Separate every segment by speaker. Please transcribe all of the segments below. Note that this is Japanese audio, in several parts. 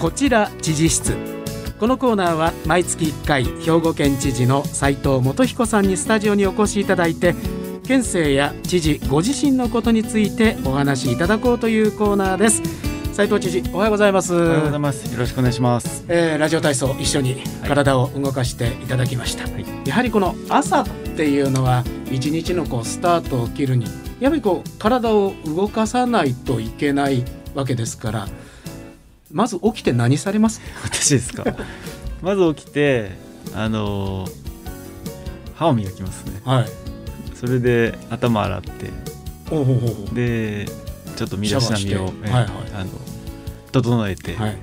Speaker 1: こちら知事室このコーナーは毎月1回兵庫県知事の斉藤元彦さんにスタジオにお越しいただいて県政や知事ご自身のことについてお話しいただこうというコーナーです斉藤知事おはようございますおはようございま
Speaker 2: すよろしくお願いします、
Speaker 1: えー、ラジオ体操一緒に体を動かしていただきました、はい、やはりこの朝っていうのは一日のこうスタートを切るにやはりこう体を動かさないといけないわけですからまず起きて何されます 私ですか
Speaker 2: まず起きてあのー、歯を磨きますねはいそれで頭洗っておうおうおうでちょっと身だしなみを、えはいはい、あの整えて、はい、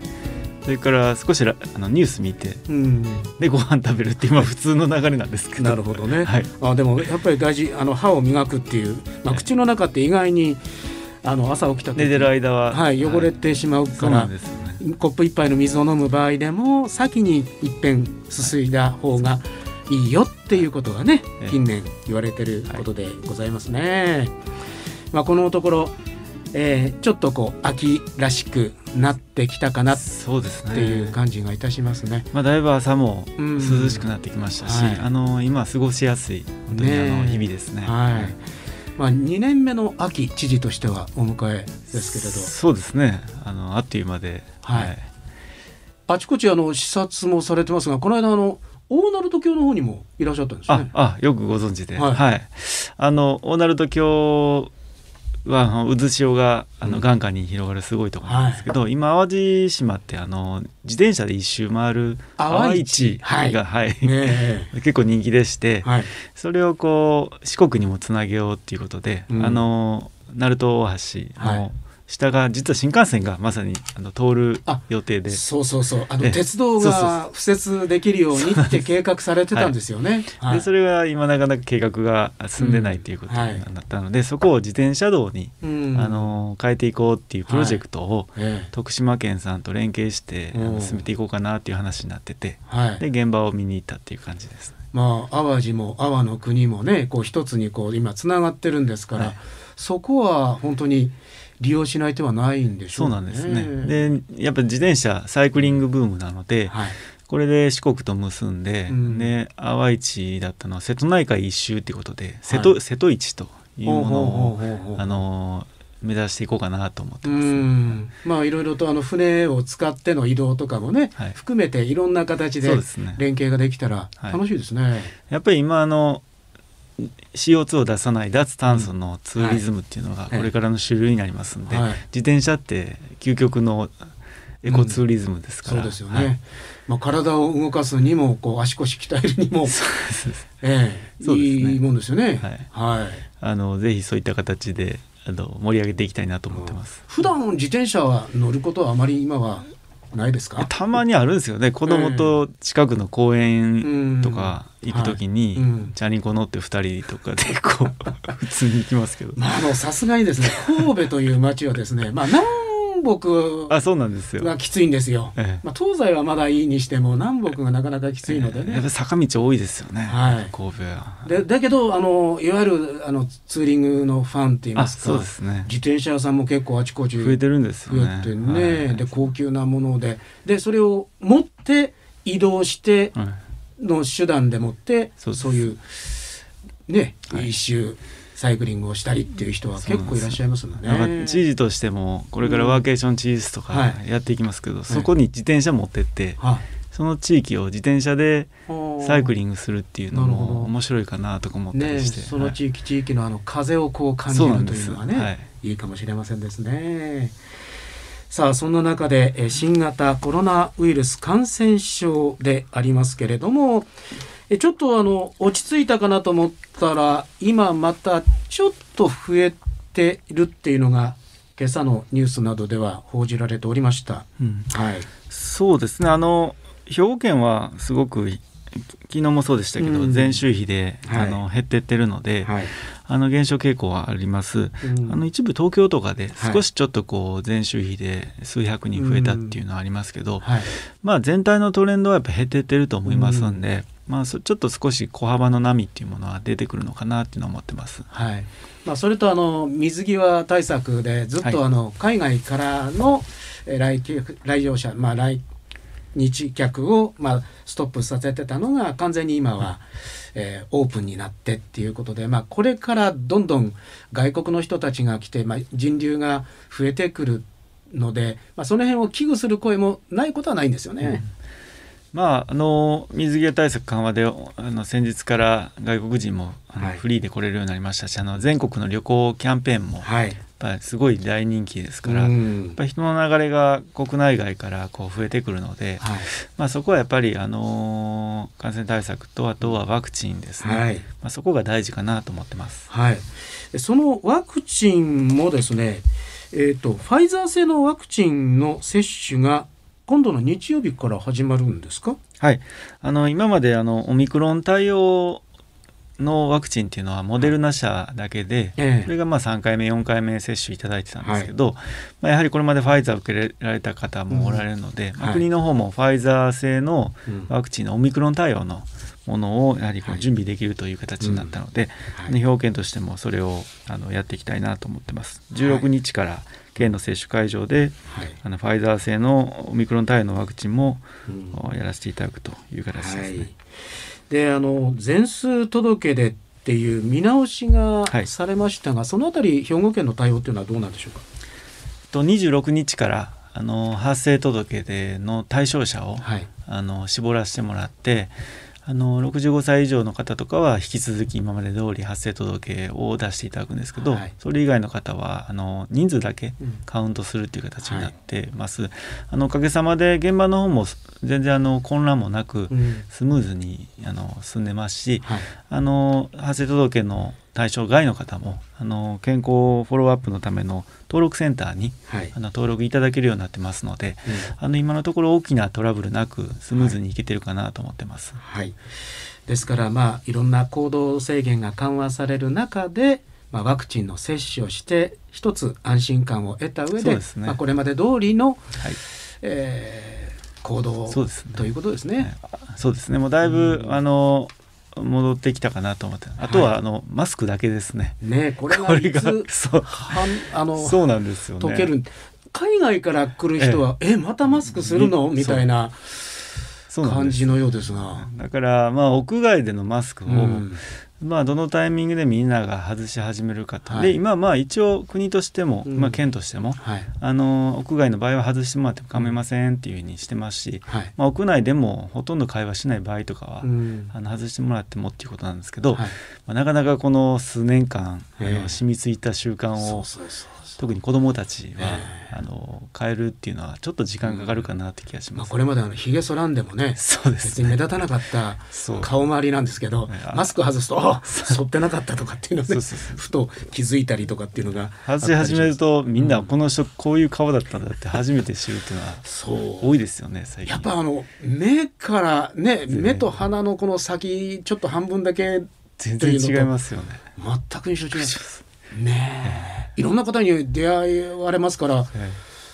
Speaker 2: それから少しあのニュース見て、
Speaker 1: うん、でご飯食べるって今普通の流れなんですけどなるほどね、はい、あでもやっぱり大事あの歯を磨くっていう、まあ、口の中って意外に、あの朝起きた時寝てる間は、はい、汚れてしまうから、はい、ね、コップ一杯の水を飲む場合でも先に一遍すすいだ方がいいよっていうことがね、近年言われてることでございますね。まあ、このところえー、ちょっとこう秋らしくなってきたかなそうですねっていう感じがいたしますね。ま
Speaker 2: あだいぶ朝も涼しくなってきましたし、うんはい、あの今過ごしやすい本当にあの日々
Speaker 1: ですね。ねはいまあ、2年目の秋知事としてはお迎えですけれどそうですねあのあっという間で、はい、はい、あちこちあの視察もされてますがこの間あの大鳴門橋の方にもいらっしゃったんですね
Speaker 2: あよくご存知で、はい、はい、あの大鳴門橋は渦潮があの眼下に広がるすごいところなんですけど、うんはい、今淡路島ってあの自転車で一周回る淡路が、はい、はい 結構人気でして、はい、それをこう四国にもつなげようっていうことで、うん、あの鳴門大橋の下が実は新幹線がまさにあの通る予定でそうそうそうあの鉄道が
Speaker 1: 敷設できるようにって計画されてたんですよね。はい、で
Speaker 2: それが今なかなか計画が進んでないということになったので、うんはい、そこを自転車道に、うん、あの変えていこうっていうプロジェクトを、はい、徳島県さんと連携して、あの進めていこうかなっていう話になってて、で現場を見に行ったっていう感じです。
Speaker 1: まあ、淡路も阿波の国もねこう一つにこう今つながってるんですから、そこは本当に利用しない手はないんでしょう、ね、そうなんですね。で、やっぱ自転車サイクリングブームなので、はい、これ
Speaker 2: で四国と結んで、うん、で淡い地だったのは瀬戸内海一周ということで、はい、瀬戸、瀬戸市というものをあの目指していこうかなと思っ
Speaker 1: てます、ね。まあいろいろとあの船を使っての移動とかもね、はい、含めていろんな形で連携ができたら楽しいですね。すねやっぱり今あの
Speaker 2: CO2 を出さない脱炭素のツーリズムっていうのがこれからの主流になりますんで、はい、自転車って究極のエコツーリズムですから、そうですよね、
Speaker 1: まあ、体を動かすにもこう足腰鍛えるにも そうです、ええ、そういいもんですよね
Speaker 2: はい、はい、あのぜひそういった形であの盛り上げていきたいなと思ってます、
Speaker 1: うん、普段自転車は乗ることはあまり今は
Speaker 2: ないですかたまにあるんですよね子供と近くの公園とか行く時に、チャリンコ乗って2人とかでこう 普通に行きますけど
Speaker 1: さすがにですね神戸という街はですね、まあ、何北あそうなんですよがきついんですよ、ええ、まあ、東西はまだいいにしても南北がなかなかきついのでね、え、
Speaker 2: 坂道多いですよね、はい、神戸は
Speaker 1: でだけどあのいわゆるあのツーリングのファンっていいますかそうです、ね、自転車屋さんも結構あちこち増えてるんですよね増えてね、はい、で高級なものででそれを持って移動しての手段でもって、はい、そういうね、はい、一周。サイクリングをしたりっていう人は結構いらっしゃいますもんね。ん
Speaker 2: 知事としてもこれからワーケーションチーズとかやっていきますけど、うんはい、そこに自転車持ってって、はい、その地域を自転車でサイクリングするっていうのも面白いかなとか思ったりして、ね、その
Speaker 1: 地域、地域のあの風をこう感じるというのはねいいかもしれませんですね。さあそんな中で新型コロナウイルス感染症でありますけれどもえちょっとあの落ち着いたかなと思ったら今またちょっと増えているっていうのが今朝のニュースなどでは報じられておりました。うん、はい、そうですねあの兵庫県
Speaker 2: はすごく昨日もそうでしたけど、うん、前週比で、はい、あの減ってってるので、はい、あの減少傾向はあります、うん、あの一部東京とかで少しちょっとこう前週比で数百人増えたっていうのはありますけど、はい、まあ、全体のトレンドはやっぱ減ってってると思いますんで、まあ、ちょっと少し小幅の波っていうものは出てくるのかなっていうのは思ってます。はい。
Speaker 1: まあ、それとあの水際対策でずっとあの海外からの来客来場者、まあ来日客をまあストップさせてたのが完全に今は、えー、オープンになってっていうことで、まあ、これからどんどん外国の人たちが来て、まあ、人流が増えてくるので、まあ、その辺を危惧する声もないことはないんですよね。うんま
Speaker 2: あ、あの水際対策緩和であの先日から外国人もあの、はい、フリーで来れるようになりましたしあの全国の旅行キャンペーンも、はい、やっぱすごい大人気ですから、やっぱ人の流れが国内外からこう増えてくるので、はい、まあ、そこはやっぱり、あの感染対策とあとはワクチンですね、まあ、そこが大事かなと思ってます。
Speaker 1: はい、そのワクチンもですねえーとファイザー製のワクチンの接種が今度の日曜日から始まるんですか
Speaker 2: はいあの今まであのオミクロン対応のワクチンっていうのはモデルナ社だけで、はい、それがまあ3回目4回目接種いただいてたんですけど、はい、まあ、やはりこれまでファイザー受けられた方もおられるので、うんはい、国の方もファイザー製のワクチンのオミクロン対応のものをやはりこう準備できるという形になったので、はいうん、表現としてもそれをあのやっていきたいなと思ってます。16日から県の接種会場で、はい、あのファイザー製のオミクロン対応のワクチンも、やらせていただくと
Speaker 1: いう形ですね。はい、であの全数届でっていう見直しがされましたが、はい、そのあたり兵庫県の対応というのはどうなんでしょうか。と
Speaker 2: 26日からあの発生届での対象者を、はい、あの絞らせてもらって。あの65歳以上の方とかは引き続き今まで通り発生届を出していただくんですけど、はい、それ以外の方はあの人数だけカウントするという形になってます。うんはい、あのおかげさまで現場の方も全然あの混乱もなくスムーズにあの進んでますし、はい、あの発生届の対象外の方もあの健康フォローアップのための登録センターに、はい、あの登録いただけるようになってますので、うん、あの今のところ大きなトラブルなくスムーズにいけてるか
Speaker 1: なと思ってます。はい、ですから、まあ、いろんな行動制限が緩和される中で、まあ、ワクチンの接種をして一つ安心感を得た上でで、ね、まあ、これまで通りの、はいえー、行動、ね、ということですね。
Speaker 2: そうですねもうだいぶ、うん、あの戻ってきたかなと思ってあとはあの、マスクだけですね。ねこれがそうあの そうなんですよ、ね、溶ける
Speaker 1: 海外から来る人は「ええまたマスクするの?」みたいな感じ
Speaker 2: のようですがだからまあ屋外でのマスクを、うん、まあ、どのタイミングでみんなが外し始めるかと、はい、で今、まあ、一応国としても、うん、まあ、県としても、はい、あの屋外の場合は外してもらっても構いませんっていうふうにしてますし、まあ、屋内でもほとんど会話しない場合とかは、うん、あの外してもらってもっていうことなんですけど、まあ、なかなかこの数年間、えー、染みついた習慣を。そうそうそう特に子どもたちは、えー、あ
Speaker 1: の変えるっていうのはちょっと時間かかるかなって気がします、ね、まあ、これまであのひげ剃らんでもねそうです、ね、別に目立たなかった顔周りなんですけど、マスク外すとあ剃ってなかったとかっていうのねふと気づいたりとかっていうのが外し始め
Speaker 2: るとみんなこの人こういう顔だったんだって初めて知るっていうのはそう多いですよね最近やっぱ
Speaker 1: あの目からね目と鼻のこの先ちょっと半分だけ全然違いますよね全く印象違います ねえいろんな方に出会われますから。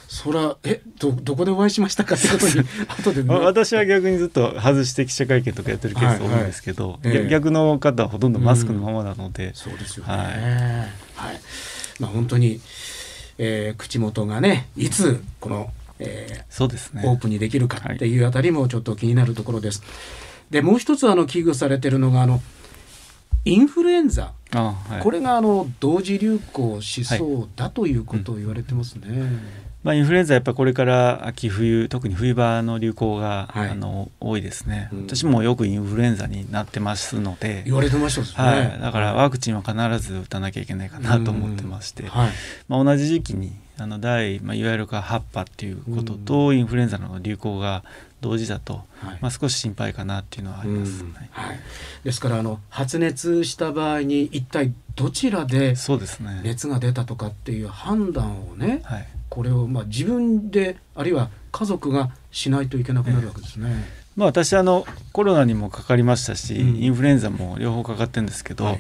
Speaker 1: そらえどどこでお会いしましたか ってことに後で、ね、私
Speaker 2: は逆にずっと外して記者会見とかやってるケース多いんですけど、はいはいえー、逆の方はほとんどマスクのままなので、うん、そ
Speaker 1: うですよね、はいはい、まあ本当に、えー、口元がねいつこの、えー、そうですねオープンにできるかっていうあたりもちょっと気になるところです。でもう一つあの危惧されてるのがあのインフルエンザあはい、これがあの同時流行しそうだということを言われてますね。はいうん、
Speaker 2: まあ、インフルエンザやっぱりこれから秋冬特に冬場の流行が、はい、あの多いですね、うん、私もよくインフルエンザになってますので言われてましたね、はい、だからワクチンは必ず打たなきゃいけないかなと思ってまして、うん、まあ、同じ時期にあの第、まあ、いわゆるか8波っていうことと、インフルエンザの流行が同時だと、はい、まあ、少し心
Speaker 1: 配かなっていうのはあります、はいはい、ですからあの発熱した場合に一体どちらで熱が出たとかっていう判断をね、い、これをまあ自分であるいは家族がしないといけなくなるわけですね。えーまあ、私あ
Speaker 2: のコロナにもかかりましたし、インフルエンザも両方かかってるんですけど、はい、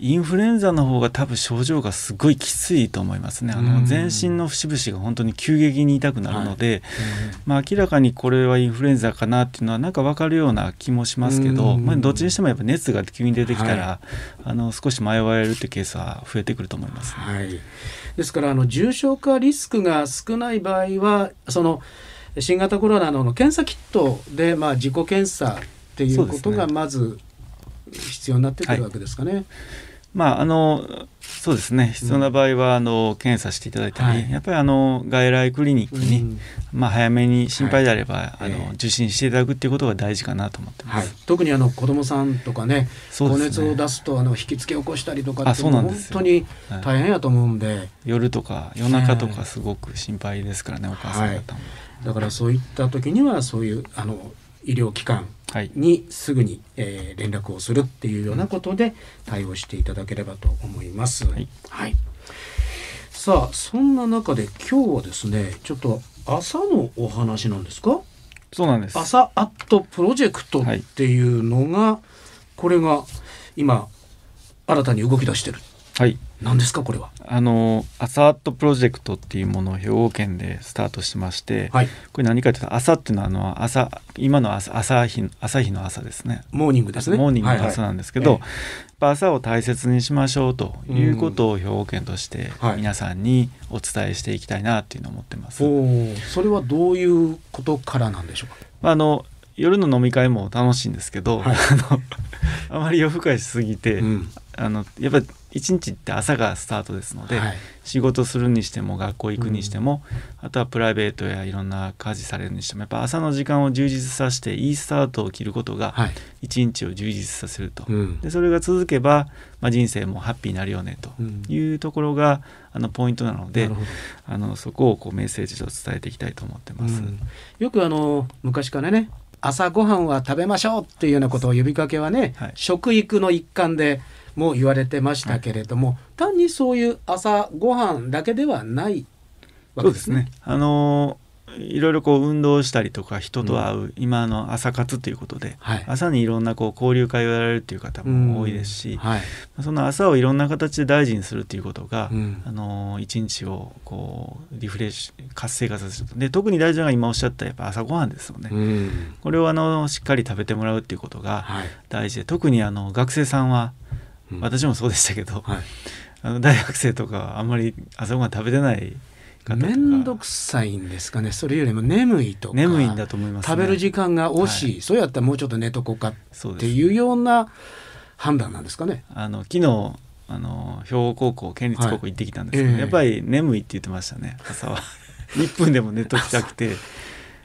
Speaker 2: インフルエンザの方が多分症状がすごいきついと思いますねあの全身の節々が本当に急激に痛くなるので、はい、まあ、明らかにこれはインフルエンザかなっていうのはなんか分かるような気もしますけど、まあ、どっちにしてもやっぱ熱が急に出てきたら、はい、あの少し迷われ
Speaker 1: るというケースは増えてくると思います、ね、ですからあの重症化リスクが少ない場合はその新型コロナの検査キットで、まあ、自己検査っていうことがまず必要になってくるわけですかね。ねま
Speaker 2: あ、あのそうですね必要な場合は、あの検査していただいたり、はい、やっぱりあの外来クリニックに、まあ、早めに心配であれば、はい、あの受診していただくということが大事かな
Speaker 1: と思ってます、はい、特にあの子どもさんとかね高、熱を出すとあの引きつけ起こしたりとかって本当に大変やと思うんで、夜とか夜中とかすごく心配ですからね、お母さん方も。だからそういった時にはそういうあの医療機関にすぐに、はい、えー、連絡をするっていうようなことで対応していただければと思います。はい、はい、さあそんな中で今日はですねちょっと朝のお話なんですかそうなんです朝アットプロジェクトっていうのが、はい、これが今新たに動き出してる。
Speaker 2: はい何ですかこれはあのアサートプロジェクトっていうものを兵庫県でスタートしまして、はい、これ何かというと朝っていうのはあの朝今の朝朝日朝日の朝ですねモーニングですねモーニングの朝なんですけど、はいはい朝を大切にしましょうということを兵庫県として皆さんにお伝えしていきたいなっていうのを思ってま
Speaker 1: す、はい、それはどういうことからなんでしょうか、
Speaker 2: まあ、あの夜の飲み会も楽しいんですけど、はい、あまり夜更かしすぎて、あのやっぱ一日って朝がスタートですので、はい、仕事するにしても学校行くにしても、うん、あとはプライベートやいろんな家事されるにしてもやっぱ朝の時間を充実させていいスタートを切ることが一日を充実させると、はい、でそれが続けば、まあ、人生もハッピーになるよねというところが、あのポイントなので、あのそこをこうメッセージと伝えていきたいと思ってます。うん、
Speaker 1: よくあの昔からね朝ごはんは食べましょうっていうようなことを呼びかけはね、はい、食育の一環でも言われてましたけれども、はい、単にそういう朝ごはんだけではないわけですね。すね
Speaker 2: あのいろいろこう運動したりとか人と会う、うん、今の朝活ということで、はい、朝にいろんなこう交流会をやられるという方も多いですし、うんはい、その朝をいろんな形で大事にするということが、うん、あの一日をこうリフレッシュ活性化させるで特に大事なのが今おっしゃったやっぱ朝ごはんですよね、これをあのしっかり食べてもらうということが大事で、はい、特にあの学生さんはうん、私もそうでしたけど、はい、あの大学生とかあんまり朝ごはん食べてない面倒くさ
Speaker 1: いんですかねそれよりも眠いとか眠いんだと思います、ね、食べる時間が惜しい、はい、そうやったらもうちょっと寝とこうかっていうような判断なんですかね。ねあの昨日あ
Speaker 2: の兵庫高校県立高校行ってきたんですけど、はいえー、やっぱり眠いって言ってましたね朝は
Speaker 1: 1 分でも寝ときたくて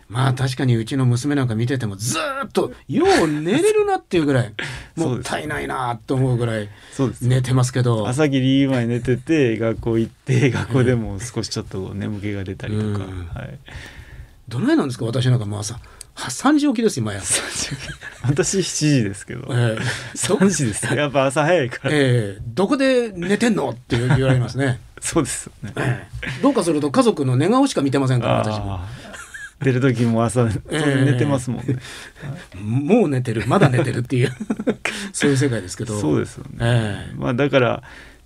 Speaker 1: まあ確かにうちの娘なんか見ててもずっとよう寝れるなっていうぐらい もったいないなと思うぐらい寝てますけ
Speaker 2: ど朝霧今寝てて学校行って 学校でも少しちょっと眠気が出たりとか、
Speaker 1: はい、どないなんですか私なんかも朝3時起きです今や私7時ですけど、えー、3時ですやっぱ朝早いから、えー、どこで寝てんのって言われますね そうですよね、えー、どうかすると家族の寝顔しか見てませんから私も出る時も朝寝てますもんね、えー、もう寝てるまだ寝てるっていう そ
Speaker 2: ういう世界ですけどそうですよね、えー、まあだから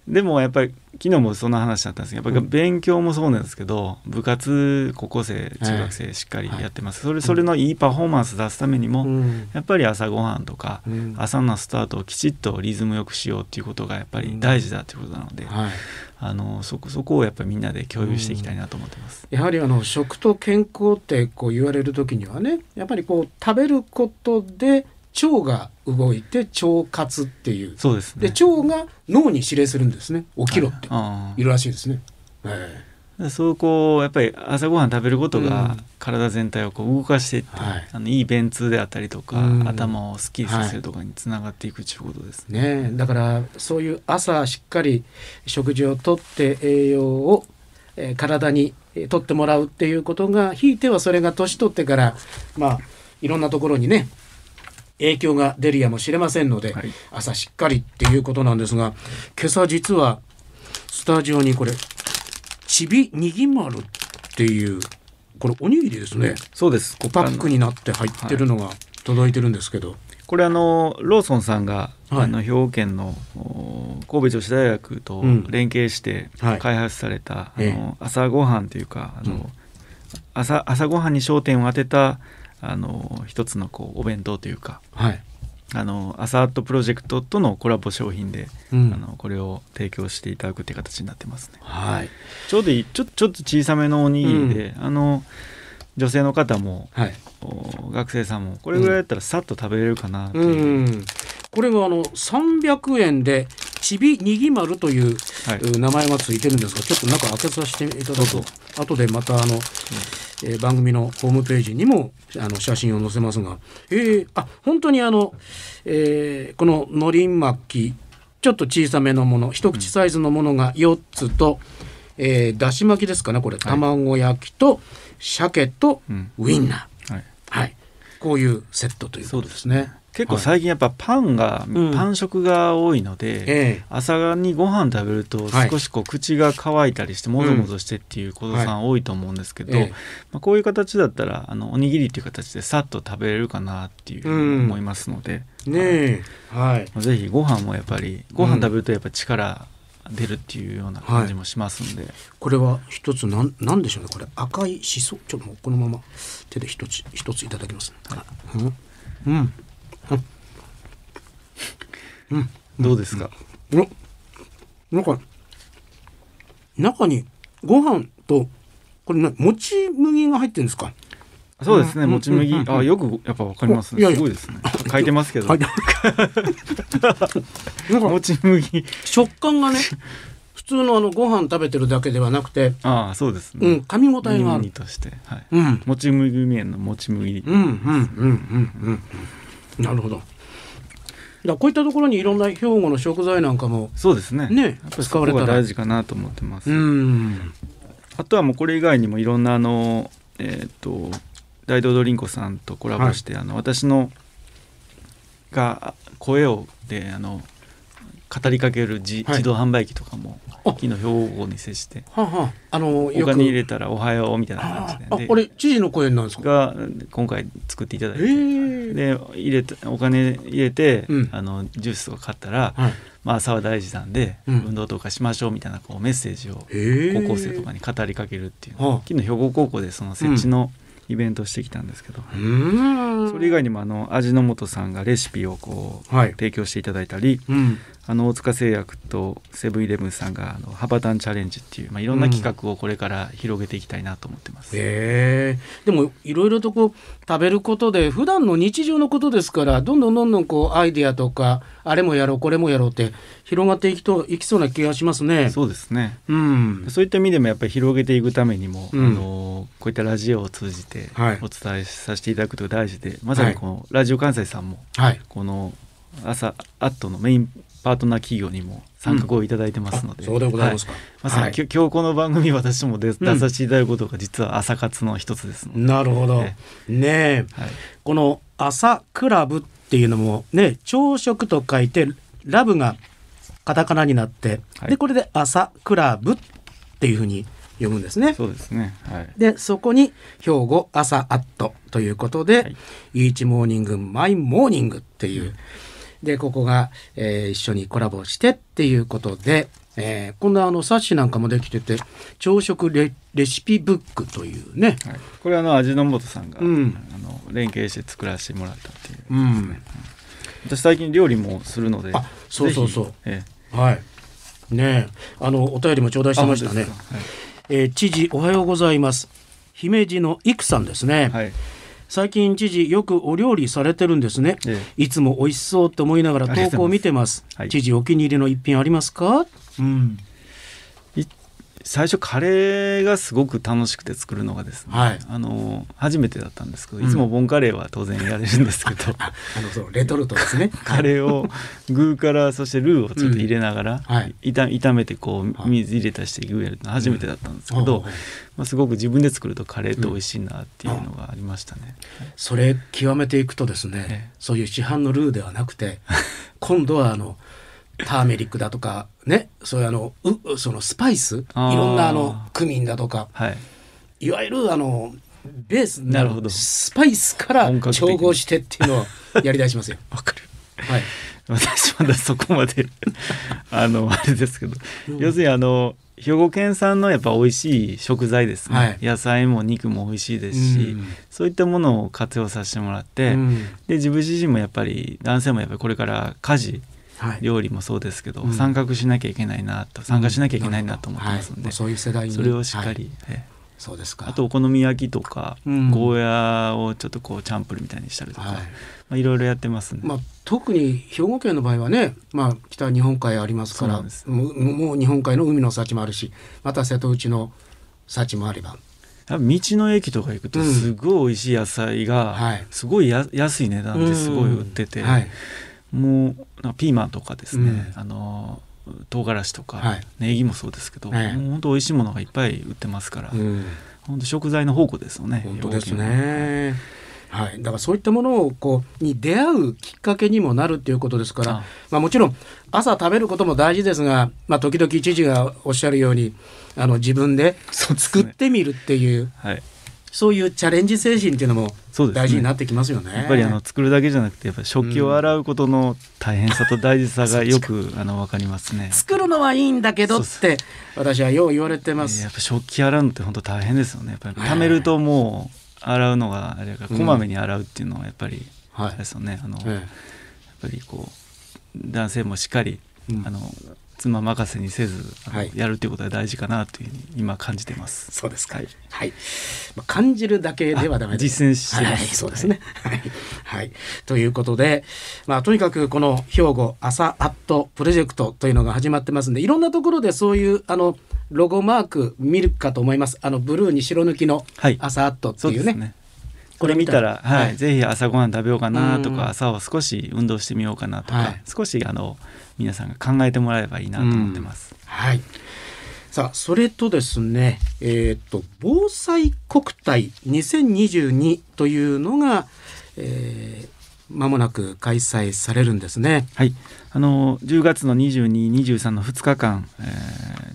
Speaker 2: でもやっぱり昨日もそんな話だったんですけどやっぱ勉強もそうなんですけど、うん、部活高校生中学生しっかりやってます、はい、それそれのいいパフォーマンス出すためにも、うん、やっぱり朝ごはんとか、うん、朝のスタートをきちっとリズムよくしようっていうことがやっぱり大事
Speaker 1: だということなので、はい、あのそこそこをやっぱりみんなで共有していきたいなと思ってます。やはりあの食と健康ってこう言われる時にはねやっぱりこう食べることで腸が動いて腸活っていうそうです、ね、で腸が脳に指令するんですね起きろっているらしいですね。そうこうやっぱり朝
Speaker 2: ごはん食べることが体全体をこう動かしていって、うんはい、あのいい便通であったりとか、うん、頭をすっきりさせるとかにつながっていくということです
Speaker 1: ねね、だからそういう朝しっかり食事をとって栄養を、えー、体にとってもらうっていうことがひいてはそれが年取ってからまあいろんなところにね影響が出るやもしれませんので、はい、朝しっかりっていうことなんですが今朝実はスタジオにこれちびにぎまるっていうこれおにぎりですねそうですこパックになって入ってるのが届いてるんです
Speaker 2: けど、はい、これあのローソンさんが、はい、あの兵庫県の神戸女子大学と連携して開発された、うんはい、あの朝ごはんというかあの、うん、朝朝ごはんに焦点を当てたあの一つのこうお弁当というか、はい、あのアサートプロジェクトとのコラボ商品で、うん、あのこれを提供していただくという形になってますね。はい、ちょうどいいちょちょっと小さめのおにぎりで、
Speaker 1: うん、あの女性の方も、はい、
Speaker 2: 学生さんもこれぐらいだったらさっと食べれるかなっていう。
Speaker 1: うん、これはあの300円でちびにぎまるというはい、名前がついてるんですが、ちょっと中開けさせていただくと、後でまたあの、うん、えー、番組のホームページにもあの写真を載せますが、えー、あ本当にあの、えー、こののり巻き、ちょっと小さめのもの、一口サイズのものが4つと、うん、えー、だし巻きですかね、これ、卵焼きと、鮭とウインナー、はい、はい、こういうセットということです
Speaker 2: ね。結構最近やっぱパンが、はい、パン食が多いので、うん朝にご飯食べると少しこう口が乾いたりしてもぞもぞしてっていうことさん多いと思うんですけど、はい、まあ、こういう形だったらあのおにぎりっていう形でさっと食べれるかなっていうふうに思いますので、うん、ねはい、ぜひご飯もやっぱりご飯食べるとやっぱ力
Speaker 1: 出るっていうような感じもしますんで、はい、これは一つなんなんでしょうねこれ赤いしそちょっとこのまま手で一つ一ついただきます、はい、うん
Speaker 2: うん、どうですか、
Speaker 1: うん、なんか中にご飯とこれなもち麦が入ってるんですかそうですね、もち麦、あ、よく、やっぱわかりますね。すごいですね。書いてますけど。もち麦。食感がね、普通のあのご飯食べてるだけではなくて。あ、そうですね。うん、噛み応えがある。と
Speaker 2: して、はい。うん、もち麦麺のもち麦。うんうん、うん、うん、うん、うん。なるほど
Speaker 1: だこういったところにいろんな兵庫の食材なんかもそうですねね使われたら大事かなと思ってま
Speaker 2: すあとはもうこれ以外にもいろんなあのえっ、ー、と大道ドリンコさんとコラボして、はい、あの私のが声をであの語りかける自,、動販売機とかも昨日標語に接して、はは
Speaker 1: あのお金入
Speaker 2: れたら「おはよう」みたいな感じでああれ知事の声なんですかが今回作っていただいて、で入れお金入れて、あのジュースとか買ったら、まあ、沢大事なんで、運動とかしましょうみたいなこうメッセージを高校生とかに語りかけるっていう昨日兵庫高校でその設置の、イベントしてきたんですけどそれ以外にもあの味の素さんがレシピをこう、はい、提供していただいたり、うん、あの大塚製薬とセブンイレブンさんがあのハバタンチャレンジっていう、まあ、いろんな企画をこれから広げていきたいなと思ってます、
Speaker 1: うん、えでもいろいろとこう食べることで普段の日常のことですからどんどんどんどんこうアイディアとかあれもやろうこれもやろうって広がっていきといきそうな気がしますね。そうですね、うん、そういった意味でもやっぱり広げていくためにも、
Speaker 2: うん、あのこういったラジオを通じてお伝えさせていただくことが大事で、はい、まさにこのラジオ関西さんも、はい、この朝「アットのメインパートナー企業にも参加をいただいてますので、うん、そうでございますか、はい、まさに、はい、今日この番組私も出,、出させていただくことが実は朝
Speaker 1: 活の一つですので、うん、なるほどねえ、はい、この朝クラブっていうのもね朝食と書いてラブがカタカナになって、はい、でこれで朝クラブっていうふうに読むんですね。そうですね。はい、で、そこに兵庫朝アットということで、はい、イーチモーニングマイモーニングっていう、でここが、えー、一緒にコラボしてっていうことで、えー、こんなあの冊子なんかもできてて朝食レレシピブックというね、はい、これはあの味の素さんが、うん、あの連携して作ら
Speaker 2: せてもらったっていう、ね、うん、私最近料理もするのであそうそうそう、え
Speaker 1: はいねあのお便りも頂戴してましたね、はい、えー、知事おはようございます姫路のいくさんですね、はい最近知事よくお料理されてるんですね、ええ、いつも美味しそうと思いながら投稿を見てます、はい、知事お気に入りの一品ありますかうん最初カレーがす
Speaker 2: ごく楽しくて作るのがですね、はい、あの初めてだったんですけど、うん、いつもボンカレーは当然やれるんですけど あのそのレトルトですね カレーを具からそしてルーをちょっと入れながら、うんはい、炒めてこう水入れたりして具やるの初めてだったんですけど、うん、まあ、すごく自分で作ると
Speaker 1: カレーって美味しいなっていうのがありましたね。それ極めていくとですね、ねそういう市販のルーではなくて 今度はあのターメリックだとかねそういうあのうそのスパイスいろんなあのクミンだとか、はい、いわゆるあのベースなるほどスパイスから調合してっていうのを やりだしますよ。わかる、はい、私まだそこまで あのあれですけ
Speaker 2: ど、うん、要するにあの兵庫県産のやっぱ美味しい食材ですね、はい、野菜も肉も美味しいですし、うん、そういったものを活用させてもらって、うん、で自分自身もやっぱり男性もやっぱりこれから家事料理もそうですけど、参画しなきゃいけないなと参加しなきゃいけないなと思ってますんで、そういう世代それをしっかり、そうですかあとお好み焼きとか、ゴーヤーをちょっとこうチャンプルみたいにしたりとか、はいまあ、いろいろやって
Speaker 1: ますね、まあ、特に兵庫県の場合はね、まあ、北日本海ありますからもう日本海の海の幸もあるしまた瀬戸内の幸もあれば道の
Speaker 2: 駅とか行くとすごい美味しい野菜が、すごいや安い値段ですごい売ってて、うんはい、もうピーマンとかですね、あの唐辛子とか、はい、ネギもそうですけど、ね、もう本当美味しいものがいっぱい売ってますから、うん、本当食材の
Speaker 1: 宝庫ですよね。本当ですね。はい、だからそういったものをこうに出会うきっかけにもなるっていうことですから、まあ、もちろん朝食べることも大事ですが、まあ、時々知事がおっしゃるようにあの自分で作ってみるっていう。うね、はいそういうチャレンジ精神っていうのも大事になってきますよね。ねやっぱりあの作るだけじゃなくてやっぱ
Speaker 2: 食器を洗うことの大変さと大事さがよく、うん、あのわかりますね。作
Speaker 1: るのはいいんだけどって私はよう言われてます。やっ
Speaker 2: ぱ食器洗うのって本当大変ですよね。やっぱり溜めるともう洗うのがあれがこまめに洗うっていうのはやっぱりあれですよね。うんはい、あの、ええ、やっぱりこう男性もしっかり、うん、あの妻任せにせず、はい、やるということが大事かなというふうに今感じてます。そうですか。はい。
Speaker 1: はい、まあ、感じるだけではダメです。実践してます、はい、そうですね。はい。はい。ということで、まあとにかくこの兵庫朝アットプロジェクトというのが始まってますんで、いろんなところでそういうあのロゴマーク見るかと思います。あのブルーに白抜きの朝アットっていうね。はいこれ見たら、はい、
Speaker 2: ぜひ朝ごはん食べようかなとか、朝を少し運動してみようかなとか、はい、少しあの皆さんが考えてもらえばいいなと思ってます。
Speaker 1: はい。さあそれとですね、えっ、ー、と防災国体2022というのが、えー、まもなく開催されるんですね。はい。あの10月の22、23の2日間、
Speaker 2: えー、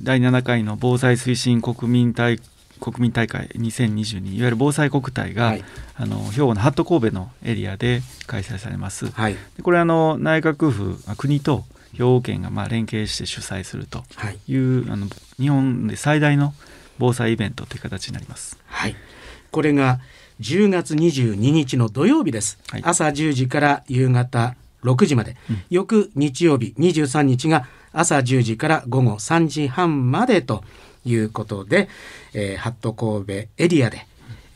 Speaker 2: 第7回の防災推進国民大国民大会2022いわゆる防災国体が、はい、あの兵庫の鳩神戸のエリアで開催されます。はい、これあの内閣府国と兵庫県がまあ連携して主催すると
Speaker 1: いう、はい、あの日本で最大の防災イベントという形になります。はい、これが10月22日の土曜日です。はい、朝10時から夕方6時まで、うん、翌日曜日23日が朝10時から午後3時半までということで、えー、ハット神戸エリアで、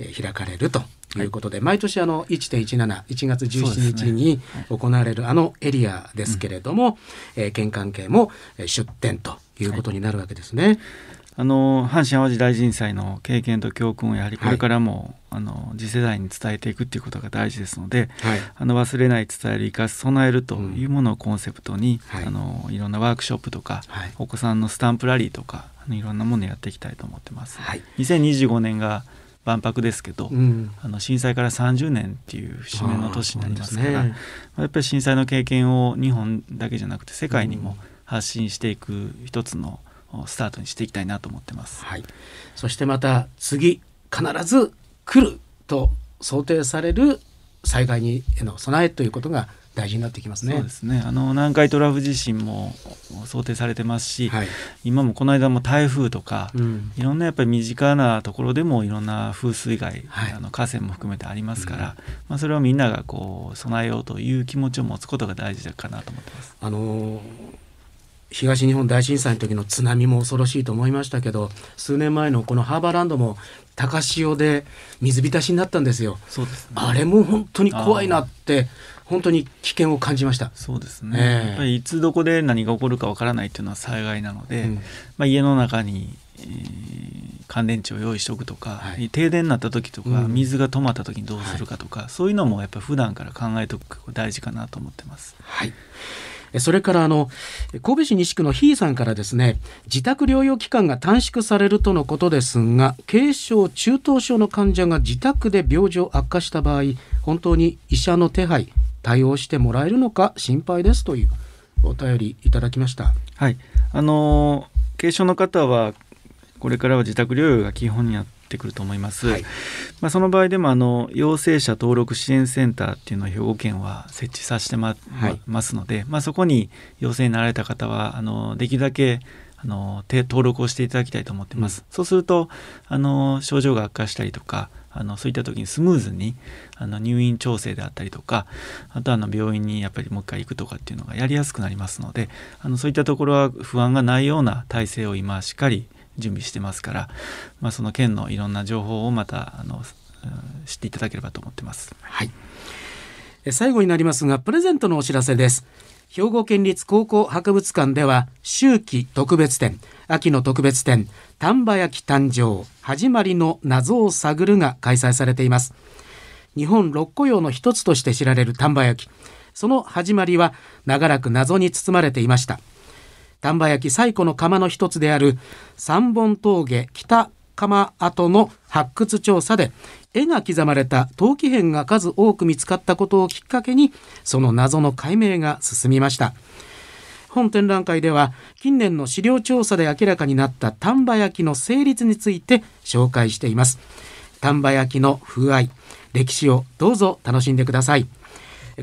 Speaker 1: えー、開かれるということで、はい、毎年あの1.171月17日に行われるあのエリアですけれども、ね、はい、えー、県関係も出展ということになるわけですね。はいあの阪神・淡路大震災の経験と教訓をやはりこれ
Speaker 2: からも、はい、あの次世代に伝えていくっていうことが大事ですので、はい、あの忘れない伝える生かす備えるというものをコンセプトに、うん、あのいろんなワークショップとか、はい、お子さんのスタンプラリーとかあのいろんなものやっていきたいと思ってます。はい、2025年が万博ですけど、うん、あの震災から30年っていう節目の年になりますから、ね、やっぱり震災の経験を日本だけじゃなくて世界にも発信していく一つ
Speaker 1: の、うんスタートにしていきたいなと思ってます。はい、そしてまた次必ず来ると想定される災害にへの備えということが大事になってきますね。そうです
Speaker 2: ね。あの南海トラフ地震も想定されてますし、はい、今もこの間も台風とか、うん、いろんなやっぱり身近なところでもいろんな風水害、はい、あの河川も含めてありますから、うん、まあそれはみんながこう備えようという気
Speaker 1: 持ちを持つことが大事かなと思ってます。あのー東日本大震災の時の津波も恐ろしいと思いましたけど数年前のこのハーバーランドも高潮で水浸しになったんですよ、ね、あれも本当に怖いなって本当に危険を感じましたそうですね、えー、やっぱ
Speaker 2: りいつどこで何が起こるかわからないというのは災害なので、うん、まあ、家の中に、えー乾電池を用意しておくとか、はい、停電になった時とか、うん、水が止まった時にどうするかとか、はい、そういうのもやっぱ普段から考えておく大事かな
Speaker 1: と思ってます。はいそれからあの神戸市西区のひいさんからですね自宅療養期間が短縮されるとのことですが軽症中等症の患者が自宅で病状悪化した場合本当に医者の手配対応してもらえるのか心配ですというお便りいただきました。はいあの
Speaker 2: 軽症の方はこれからは自宅療養が基本になってってくると思います、はい、まあ、その場合でもあの陽性者登録支援センターっていうのを兵庫県は設置させてま,、い、ますので、まあ、そこに陽性になられた方はあのできるだけあの登録をしていただきたいと思ってます、うん、そうするとあの症状が悪化したりとかあのそういった時にスムーズにあの入院調整であったりとかあとあの病院にやっぱりもう一回行くとかっていうのがやりやすくなりますのであのそういったところは不安がないような体制を今しっかり準備してますから、まあ、その県のいろんな情報をまたあ
Speaker 1: の、うん、知っていただければと思ってます。はい最後になりますがプレゼントのお知らせです兵庫県立高校博物館では秋季特別展秋の特別展丹波焼誕生始まりの謎を探るが開催されています日本六古窯の一つとして知られる丹波焼その始まりは長らく謎に包まれていました丹波焼最古の窯の一つである三本峠北窯跡の発掘調査で絵が刻まれた陶器片が数多く見つかったことをきっかけにその謎の解明が進みました本展覧会では近年の資料調査で明らかになった丹波焼の成立について紹介しています丹波焼の風合い歴史をどうぞ楽しんでください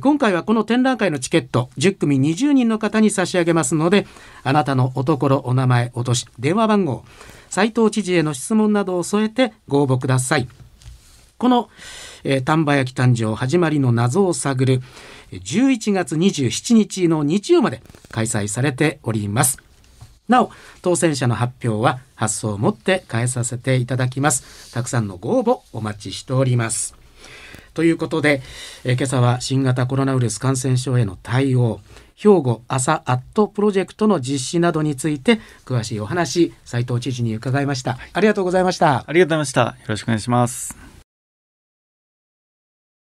Speaker 1: 今回はこの展覧会のチケット10組20人の方に差し上げますのであなたのおところお名前お年電話番号斉藤知事への質問などを添えてご応募くださいこの、えー、丹波焼き誕生始まりの謎を探る11月27日の日曜まで開催されておりますなお当選者の発表は発送をもって返させていただきますたくさんのご応募お待ちしておりますということで、えー、今朝は新型コロナウイルス感染症への対応兵庫朝アットプロジェクトの実施などについて詳しいお話斉藤知事に伺いました、ありがとうございましたありがとうございましたよろしくお願いします